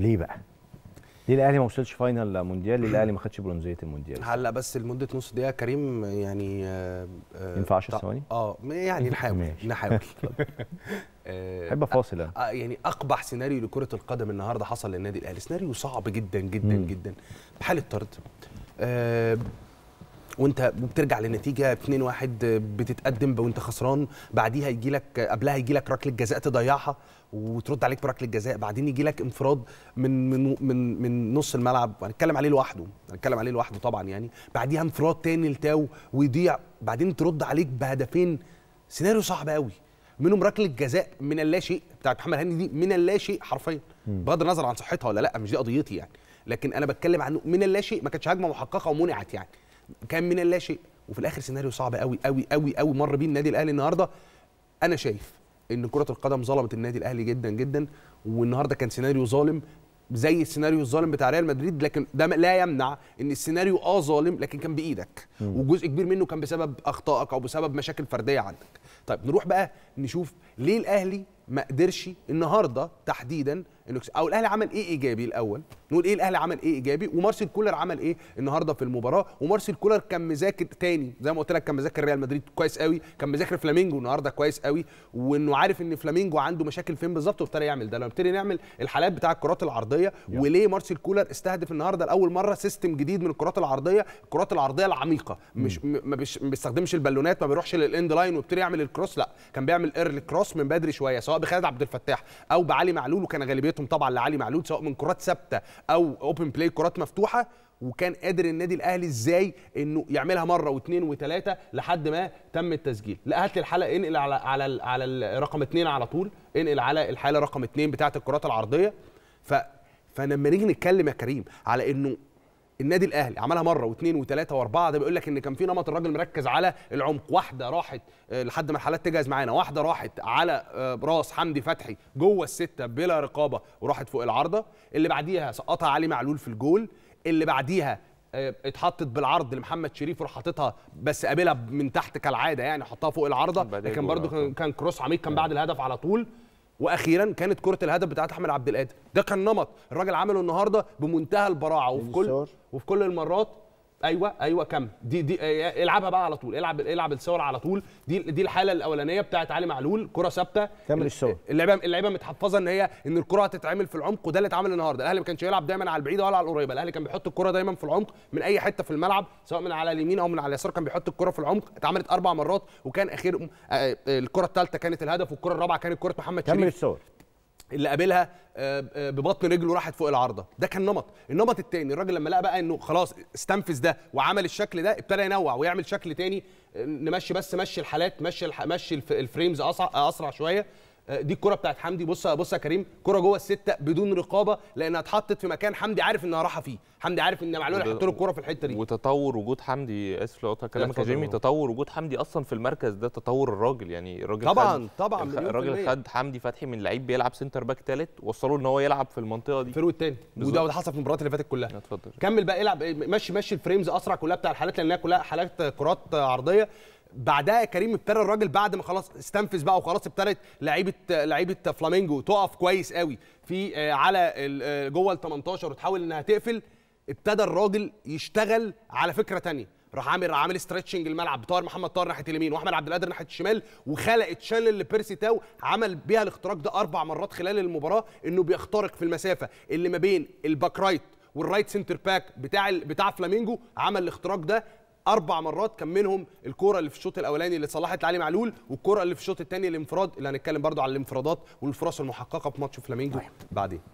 ليه بقى؟ ليه الاهلي ما وصلش فاينل مونديال؟ ليه الاهلي ما خدش برونزيه المونديال؟ هلا بس لمده نص دقيقه كريم يعني آه، آه، ينفع 10 ثواني؟ اه يعني نحاول نحاول احب افاصل آه،, آه يعني اقبح سيناريو لكره القدم النهارده حصل للنادي الاهلي، سيناريو صعب جدا جدا جدا بحاله طرد آه وانت بترجع لنتيجه 2 1 بتتقدم وانت خسران بعديها يجي لك قبلها يجي لك ركله جزاء تضيعها وترد عليك بركله جزاء بعدين يجي لك انفراد من من من من نص الملعب هنتكلم عليه لوحده هنتكلم عليه لوحده طبعا يعني بعديها انفراد تاني لتاو ويضيع بعدين ترد عليك بهدفين سيناريو صعب قوي منهم ركله جزاء من اللا شيء بتاعت محمد هاني دي من اللا شيء حرفيا بغض النظر عن صحتها ولا لا مش دي قضيتي يعني لكن انا بتكلم عن من اللا شيء ما كانتش هجمه محققه ومنعت يعني كان من اللا شيء وفي الاخر سيناريو صعب قوي قوي قوي قوي مر بيه النادي الاهلي النهارده انا شايف ان كره القدم ظلمت النادي الاهلي جدا جدا والنهارده كان سيناريو ظالم زي السيناريو الظالم بتاع ريال مدريد لكن ده لا يمنع ان السيناريو اه ظالم لكن كان بايدك وجزء كبير منه كان بسبب اخطائك او بسبب مشاكل فرديه عندك طيب نروح بقى نشوف ليه الاهلي ما قدرش النهارده تحديدا او الاهلي عمل ايه ايجابي الاول نقول ايه الاهلي عمل ايه ايجابي ومارسيل كولر عمل ايه النهارده في المباراه ومارسيل كولر كان مذاكر تاني زي ما قلت لك كان مذاكر ريال مدريد كويس قوي كان مذاكر فلامينجو النهارده كويس قوي وانه عارف ان فلامينجو عنده مشاكل فين بالظبط وابتدى يعمل ده لما ابتدي نعمل الحالات بتاع الكرات العرضيه وليه مارسيل كولر استهدف النهارده لاول مره سيستم جديد من الكرات العرضيه الكرات العرضيه العميقه مش ما بيستخدمش البالونات ما بيروحش للاند لاين وابتدى يعمل الكروس لا كان بيعمل تعمل ايرلي كروس من بدري شويه سواء بخالد عبد الفتاح او بعلي معلول وكان غالبيتهم طبعا لعلي معلول سواء من كرات ثابته او اوبن بلاي كرات مفتوحه وكان قادر النادي الاهلي ازاي انه يعملها مره واثنين وثلاثه لحد ما تم التسجيل لا هات لي الحلقه انقل على على على رقم اثنين على طول انقل على الحاله رقم اثنين بتاعه الكرات العرضيه ف فلما نيجي نتكلم يا كريم على انه النادي الاهلي عملها مره واثنين وثلاثه واربعه ده بيقول لك ان كان في نمط الراجل مركز على العمق واحده راحت آه، لحد ما الحالات تجهز معانا واحده راحت على آه، راس حمدي فتحي جوه السته بلا رقابه وراحت فوق العارضه اللي بعديها سقطها علي معلول في الجول اللي بعديها آه، اتحطت بالعرض لمحمد شريف وراح حاططها بس قابلها من تحت كالعاده يعني حطها فوق العارضه لكن برده كان كروس عميق كان بعد الهدف على طول واخيرا كانت كره الهدف بتاعت احمد عبد القادر ده كان نمط الراجل عمله النهارده بمنتهى البراعه وفي كل وفي كل المرات ايوه ايوه كم دي دي آه، آه، العبها بقى على طول العب العب الصور على طول دي دي الحاله الاولانيه بتاعت علي معلول كره ثابته كمل الصور اللعيبه اللعيبه متحفظه ان هي ان الكره هتتعمل في العمق وده اللي اتعمل النهارده الاهلي ما كانش يلعب دايما على البعيده ولا على القريبه الاهلي كان بيحط الكره دايما في العمق من اي حته في الملعب سواء من على اليمين او من على اليسار كان بيحط الكره في العمق اتعملت اربع مرات وكان اخير آه، الكره الثالثه كانت الهدف والكره الرابعه كانت كره محمد شريف كمل الصور اللي قابلها آه، آه، ببطن رجله راحت فوق العارضه ده كان نمط النمط التاني الراجل لما لقى بقى انه خلاص استنفذ ده وعمل الشكل ده ابتدى ينوع ويعمل شكل تاني آه، نمشي بس مشي الحالات مشي الح... مشي الفريمز اسرع شويه آه، دي الكره بتاعت حمدي بص بص يا كريم كره جوه السته بدون رقابه لانها اتحطت في مكان حمدي عارف انها راحه فيه حمدي عارف ان معلول هيحط له الكره في الحته دي وتطور وجود حمدي اسف لو كلامك يا جيمي تطور وجود حمدي اصلا في المركز ده تطور الراجل يعني الراجل طبعا خد طبعا الراجل خد حمدي فتحي من لعيب بيلعب سنتر باك ثالث وصلوه ان هو يلعب في المنطقه دي فيرو الثاني وده حصل في المباريات اللي فاتت كلها اتفضل كمل بقى العب مشي مشي الفريمز اسرع كلها بتاع الحالات لانها كلها حالات كرات عرضيه بعدها يا كريم ابتدى الراجل بعد ما خلاص استنفذ بقى وخلاص ابتدت لعيبه لعيبه فلامينجو تقف كويس قوي في آه، على آه، جوه ال 18 وتحاول انها تقفل ابتدى الراجل يشتغل على فكره ثانيه راح عامل عامل استرتشنج الملعب بطار محمد طاهر ناحيه اليمين واحمد عبد القادر ناحيه الشمال وخلق تشانل لبيرسي تاو عمل بيها الاختراق ده اربع مرات خلال المباراه انه بيخترق في المسافه اللي ما بين الباك رايت والرايت سنتر باك بتاع بتاع فلامينجو عمل الاختراق ده اربع مرات كان منهم الكوره اللي في الشوط الاولاني اللي صلحت لعلي معلول والكوره اللي في الشوط الثاني الانفراد اللي هنتكلم برده على الانفرادات والفرص المحققه في ماتش فلامينجو طيب. بعدين